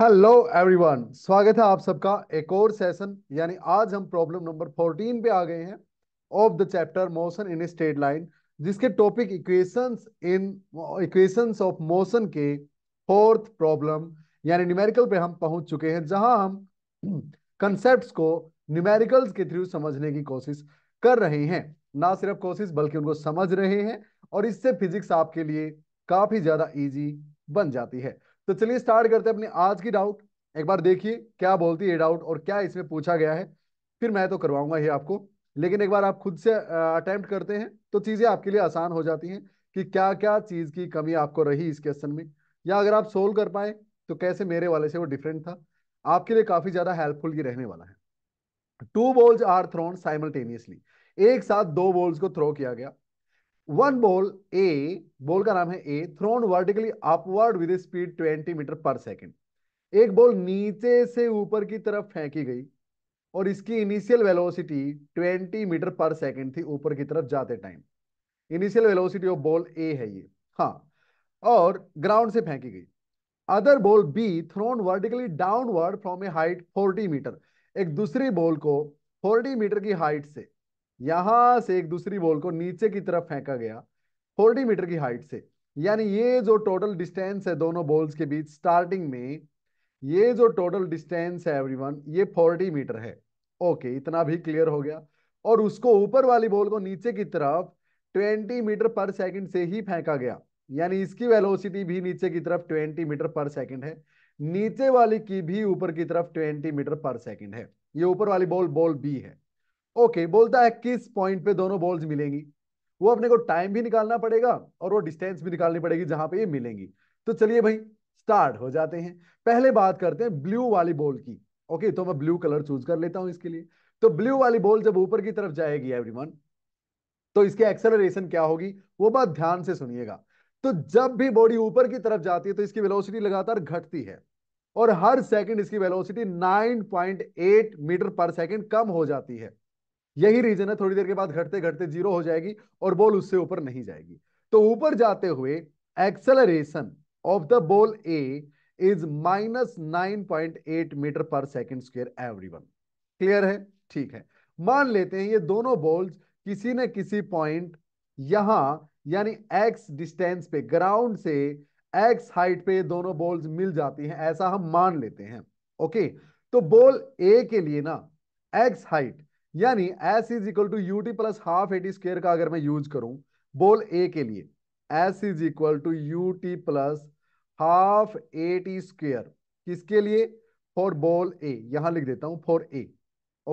Hello everyone स्वागत है आप सबका एक और सेशन यानी आज हम प्रॉब्लम नंबर 14 पे आ गए हैं of the chapter motion in straight line जिसके topic equations in equations of motion के फोर्थ प्रॉब्लम यानी न्यूमेरिकल पे हम पहुंच चुके हैं जहां हम कंसेप्ट्स को न्यूमेरिकल्स के थ्रू समझने की कोशिश कर रहे हैं ना सिर्फ कोशिश बल्कि उनको समझ रहे हैं और इससे फिजिक्स आपके लिए काफी ज्यादा ईजी बन जाती है तो चलिए स्टार्ट करते हैं अपनी आज की डाउट एक बार देखिए क्या बोलती है डाउट और क्या इसमें पूछा गया है फिर मैं तो करवाऊंगा ही आपको लेकिन एक बार आप खुद से अटेम्प्ट करते हैं तो चीज़ें आपके लिए आसान हो जाती हैं कि क्या क्या चीज़ की कमी आपको रही इस क्वेश्चन में या अगर आप सोल्व कर पाए तो कैसे मेरे वाले से वो डिफरेंट था आपके लिए काफ़ी ज़्यादा हेल्पफुल ये रहने वाला है two balls are thrown simultaneously एक साथ दो बॉल्स को थ्रो किया गया वन बॉल ए बॉल का नाम है A thrown vertically upward with speed 20 metre पर सेकेंड एक बॉल नीचे से ऊपर की तरफ फेंकी गई और इसकी इनिशियल वेलोसिटी 20 मीटर पर सेकेंड थी ऊपर की तरफ जाते time initial velocity of ball A है ये हाँ और ग्राउंड से फेंकी गई other ball B thrown vertically downward from a height 40 metre एक दूसरी बॉल को 40 मीटर की हाइट से यहां से एक दूसरी बॉल को नीचे की तरफ फेंका गया फोर्टी मीटर की हाइट से यानी ये जो टोटल डिस्टेंस है दोनों बॉल्स के बीच स्टार्टिंग में ये जो टोटल डिस्टेंस है एवरीवन ये 40 मीटर है ओके इतना भी क्लियर हो गया और उसको ऊपर वाली बॉल को नीचे की तरफ 20 मीटर पर सेकंड से ही फेंका गया यानी इसकी वेलोसिटी भी नीचे की तरफ 20 मीटर पर सेकंड है नीचे वाली की भी ऊपर की तरफ 20 मीटर पर सेकंड है ये ऊपर वाली बॉल बॉल बी है ओके बोलता है किस पॉइंट पे दोनों बॉल्स मिलेंगी वो अपने को टाइम भी निकालना पड़ेगा और वो डिस्टेंस भी निकालनी पड़ेगी जहां पे ये मिलेंगी तो चलिए भाई स्टार्ट हो जाते हैं पहले बात करते हैं ब्लू वाली बॉल की ओके तो मैं ब्लू कलर चूज कर लेता हूं इसके लिए तो ब्लू वाली बॉल जब ऊपर की तरफ जाएगी एवरी तो इसके एक्सेलरेशन क्या होगी वो बात ध्यान से सुनिएगा तो जब भी बॉडी ऊपर की तरफ जाती है तो इसकी वेलोसिटी लगातार घटती है और हर सेकंड इसकी वेलोसिटी 9.8 मीटर पर सेकंड कम हो जाती है यही रीजन है थोड़ी देर के बाद घटते घटते जीरो हो जाएगी और बॉल उससे ऊपर नहीं जाएगी तो ऊपर जाते हुए acceleration of the ball A is minus nine point eight metre पर second square everyone clear है ठीक है मान लेते हैं ये दोनों बॉल्स किसी न किसी पॉइंट यहां यानी एक्स डिस्टेंस पे ग्राउंड से एक्स हाइट पे दोनों बॉल्स मिल जाती हैं ऐसा हम मान लेते हैं ओके तो बॉल ए के लिए ना एक्स हाइट यानी s is equal to u t plus half a t square का अगर मैं यूज करूं बोल ए के लिए s is equal to u t plus half a t square किसके लिए फॉर बोल ए यहां लिख देता हूं फॉर ए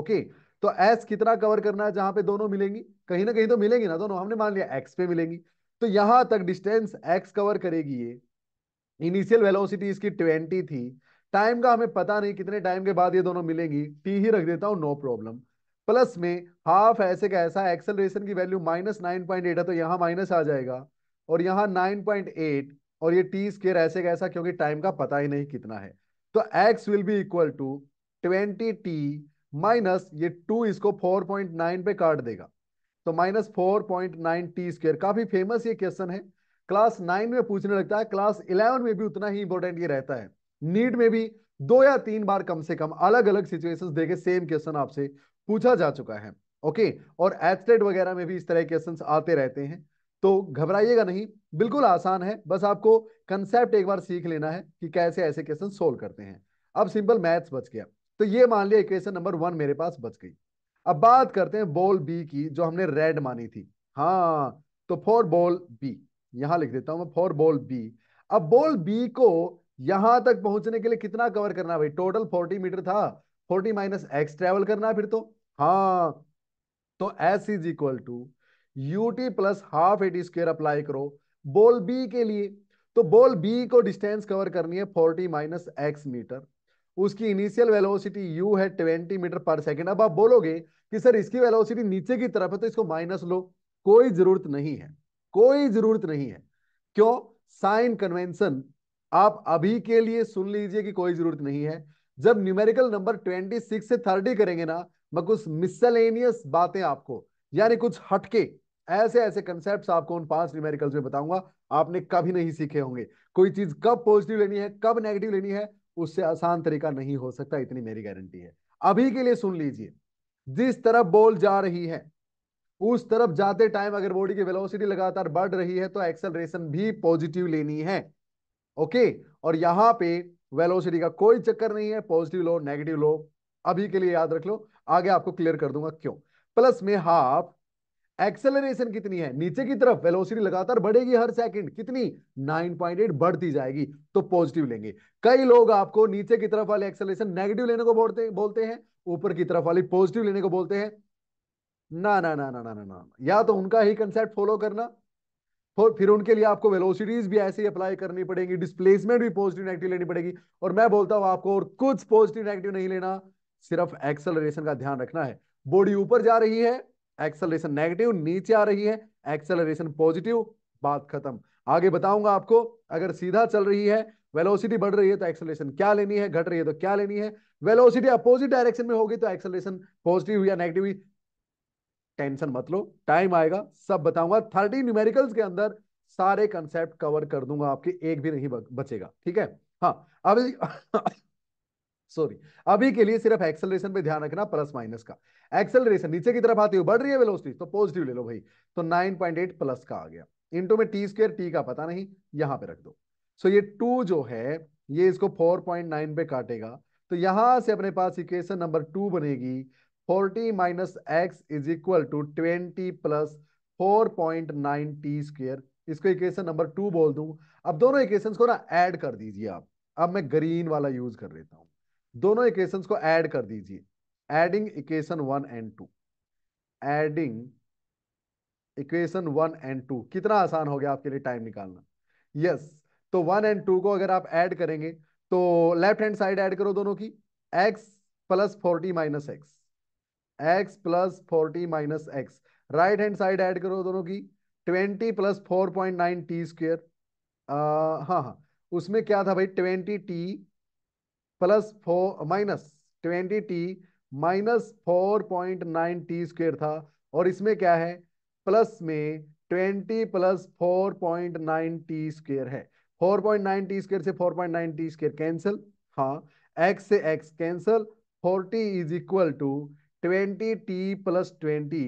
ओके तो एस कितना कवर करना है जहां पे दोनों मिलेंगी कहीं ना कहीं तो मिलेंगी ना दोनों हमने मान लिया एक्स पे मिलेंगी तो यहां तक डिस्टेंस एक्स कवर करेगी ये इनिशियल वेलोसिटी इसकी ट्वेंटी थी टाइम का हमें पता नहीं कितने टाइम के बाद ये दोनों मिलेंगी टी ही रख देता हूं नो प्रॉब्लम प्लस में हाफ ऐसे का ऐसा एक्सेलरेशन की value minus nine point eight है तो यहाँ माइनस आ जाएगा और यहाँ नाइन पॉइंट एट और ये टी स्केयर ऐसे का ऐसा क्योंकि टाइम का पता ही नहीं कितना है तो x will be equal to twenty t minus ये टू इसको फोर पॉइंट नाइन पे काट देगा तो minus four point nine t square काफी फेमस ये क्वेश्चन है क्लास नाइन में पूछने लगता है क्लास इलेवन में भी उतना ही इंपॉर्टेंट ये रहता है नीट में भी दो या तीन बार कम से कम अलग अलग सिचुएशंस देखे सेम क्वेश्चन आपसे पूछा जा चुका है ओके और एथलेट वगैरह में भी इस तरह के क्वेश्चन आते रहते हैं तो घबराइएगा नहीं बिल्कुल आसान है बस आपको कंसेप्ट एक बार सीख लेना है कि कैसे ऐसे क्वेश्चन सोल्व करते हैं अब सिंपल मैथ्स बच गया तो ये मान लिया इक्वेशन नंबर वन मेरे पास बच गई अब बात करते हैं बॉल बी की जो हमने रेड मानी थी हाँ तो फॉर बॉल बी यहां लिख देता हूं मैं फॉर बॉल बी अब बॉल बी को यहां तक पहुंचने के लिए कितना कवर करना भाई टोटल 40 मीटर था 40 माइनस एक्स ट्रेवल करना फिर तो हाँ तो s is equal to u t plus half a t square apply करो बोल बी के लिए तो बोल बी को डिस्टेंस कवर करनी है फोर्टी माइनस एक्स मीटर उसकी इनिशियल वेलोसिटी यू है ट्वेंटी मीटर पर सेकेंड अब आप बोलोगे कि सर इसकी वेलोसिटी नीचे की तरफ है तो इसको माइनस लो कोई जरूरत नहीं है कोई जरूरत नहीं है क्यों साइन कन्वेंशन आप अभी के लिए सुन लीजिए कि कोई जरूरत नहीं है जब न्यूमेरिकल नंबर 26 से 30 करेंगे ना मैं कुछ मिसलेनियस बातें आपको यानी कुछ हटके ऐसे ऐसे कंसेप्ट आपको उन पांच न्यूमेरिकल्स में बताऊंगा आपने कभी नहीं सीखे होंगे कोई चीज कब पॉजिटिव लेनी है कब नेगेटिव लेनी है उससे आसान तरीका नहीं हो सकता इतनी मेरी गारंटी है अभी के लिए सुन लीजिए जिस तरफ बॉल जा रही है उस तरफ जाते टाइम अगर बॉडी की वेलोसिटी लगातार बढ़ रही है तो एक्सेलरेशन भी पॉजिटिव लेनी है ओके और यहां पे वेलोसिटी का कोई चक्कर नहीं है पॉजिटिव लो नेगेटिव लो अभी के लिए याद रख लो आगे आपको क्लियर कर दूंगा क्यों प्लस में हाफ एक्सेलरेशन कितनी है नीचे की तरफ वेलोसिटी लगातार बढ़ेगी हर सेकंड कितनी 9.8 बढ़ती जाएगी तो पॉजिटिव लेंगे कई लोग आपको नीचे की तरफ वाले एक्सेलरेशन नेगेटिव लेने को बोलते बोलते हैं ऊपर की तरफ वाली पॉजिटिव लेने को बोलते हैं ना ना ना ना ना ना ना या तो उनका ही कंसेप्ट फॉलो करना फिर उनके लिए आपको वेलोसिटीज भी ऐसे ही अप्लाई करनी पड़ेगी डिस्प्लेसमेंट भी पॉजिटिव नेगेटिव लेनी पड़ेगी और मैं बोलता हूं आपको और कुछ पॉजिटिव नेगेटिव नहीं लेना सिर्फ एक्सेलरेशन का ध्यान रखना है बॉडी ऊपर जा रही है एक्सेलरेशन नेगेटिव नीचे आ रही है एक्सेलरेशन पॉजिटिव बात खत्म आगे बताऊंगा आपको अगर सीधा चल रही है वेलोसिटी बढ़ रही है तो एक्सेलरेशन क्या लेनी है घट रही है तो क्या लेनी है वेलोसिटी अपोजिट डायरेक्शन में होगी तो एक्सेलरेशन पॉजिटिव या नेगेटिव हुई टेंशन मत लो टाइम आएगा सब बताऊंगा थर्टी न्यूमेरिकल्स के अंदर सारे कंसेप्ट कवर कर दूंगा आपके एक भी नहीं बचेगा ठीक है हाँ अभी सॉरी अभी के लिए सिर्फ एक्सेलरेशन पे ध्यान रखना प्लस माइनस का एक्सेलरेशन नीचे की तरफ आती हो बढ़ रही है वेलोसिटी तो पॉजिटिव ले लो भाई तो 9.8 प्लस का आ गया इंटू में टी स्क्र टी का पता नहीं यहां पे रख दो सो ये टू जो है ये इसको 4.9 पे काटेगा तो यहां से अपने पास इक्वेशन नंबर टू बनेगी 40 minus x is equal to twenty plus four point nine t square इसको इक्वेशन नंबर टू बोल दूं अब दोनों इक्वेशन को ना ऐड कर दीजिए आप अब मैं ग्रीन वाला यूज कर लेता हूं दोनों इक्वेशन को ऐड कर दीजिए adding equation one and two adding equation one and two कितना आसान हो गया आपके लिए टाइम निकालना यस yes. तो वन एंड टू को अगर आप ऐड करेंगे तो लेफ्ट हैंड साइड ऐड करो दोनों की x plus forty minus x x plus forty minus x right hand side add करो दोनों की twenty plus four point nine t square हाँ हाँ उसमें क्या था भाई twenty t plus four minus twenty t minus four point nine t square था और इसमें क्या है प्लस में twenty plus four point nine t square है four point nine t square से four point nine t square cancel हाँ x से x cancel forty is equal to twenty t plus twenty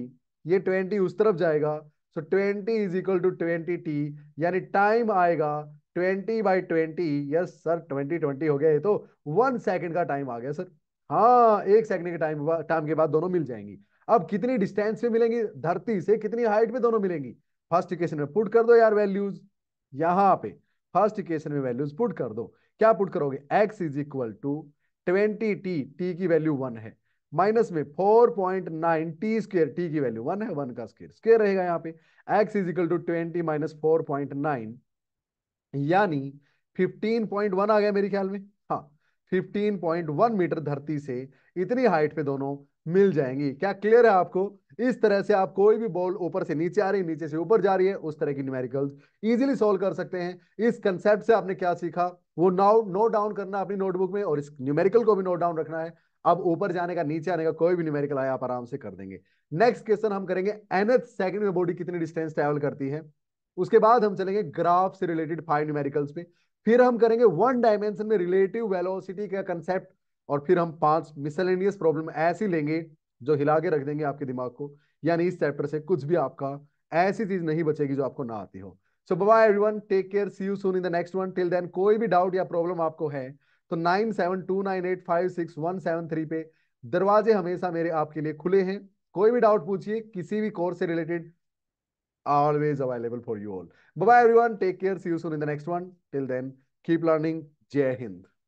ये ट्वेंटी उस तरफ जाएगा so twenty is equal to twenty t यानी time आएगा twenty by twenty yes sir twenty twenty हो गया ये तो वन सेकंड का टाइम आ गया सर हाँ एक सेकंड के टाइम टाइम के बाद दोनों मिल जाएंगी अब कितनी डिस्टेंस पे मिलेंगी धरती से कितनी हाइट पे दोनों मिलेंगी फर्स्ट इक्वेशन में पुट कर दो यार वैल्यूज यहाँ पे फर्स्ट इक्वेशन में वैल्यूज पुट कर दो क्या पुट करोगे x is equal to twenty t t की वैल्यू वन है माइनस में four point nine t square t की वैल्यू वन है वन का स्क्र स्क्र रहेगा यहाँ पे x is equal to twenty minus four point nine यानी 15.1 आ गया मेरे ख्याल में हाँ 15.1 मीटर धरती से इतनी हाइट पे दोनों मिल जाएंगी क्या क्लियर है आपको इस तरह से आप कोई भी बॉल ऊपर से नीचे आ रही है नीचे से ऊपर जा रही है उस तरह की न्यूमेरिकल इजीली सॉल्व कर सकते हैं इस कंसेप्ट से आपने क्या सीखा वो नाउ नोट डाउन करना अपनी नोटबुक में और इस न्यूमेरिकल को भी नोट डाउन रखना है अब ऊपर जाने का नीचे आने का कोई भी न्यूमेरिकल आया आप आराम से कर देंगे नेक्स्ट क्वेश्चन हम करेंगे एनएच सेकंड में बॉडी कितनी डिस्टेंस ट्रेवल करती है उसके बाद हम चलेंगे ग्राफ से रिलेटेड फाइव न्यूमेरिकल्स पे फिर हम करेंगे वन डायमेंशन में रिलेटिव वेलोसिटी का कंसेप्ट और फिर हम पांच मिसलेनियस प्रॉब्लम ऐसी लेंगे जो हिला के रख देंगे आपके दिमाग को यानी इस चैप्टर से कुछ भी आपका ऐसी चीज नहीं बचेगी जो आपको ना आती हो so bye everyone take care see you soon in the next one till then कोई भी डाउट या प्रॉब्लम आपको है तो nine seven two nine eight five six one seven three पे दरवाजे हमेशा मेरे आपके लिए खुले हैं कोई भी डाउट पूछिए किसी भी कोर्स से related always available for you all. Bye-bye everyone. Take care. See you soon in the next one. Till then, keep learning. Jai Hind.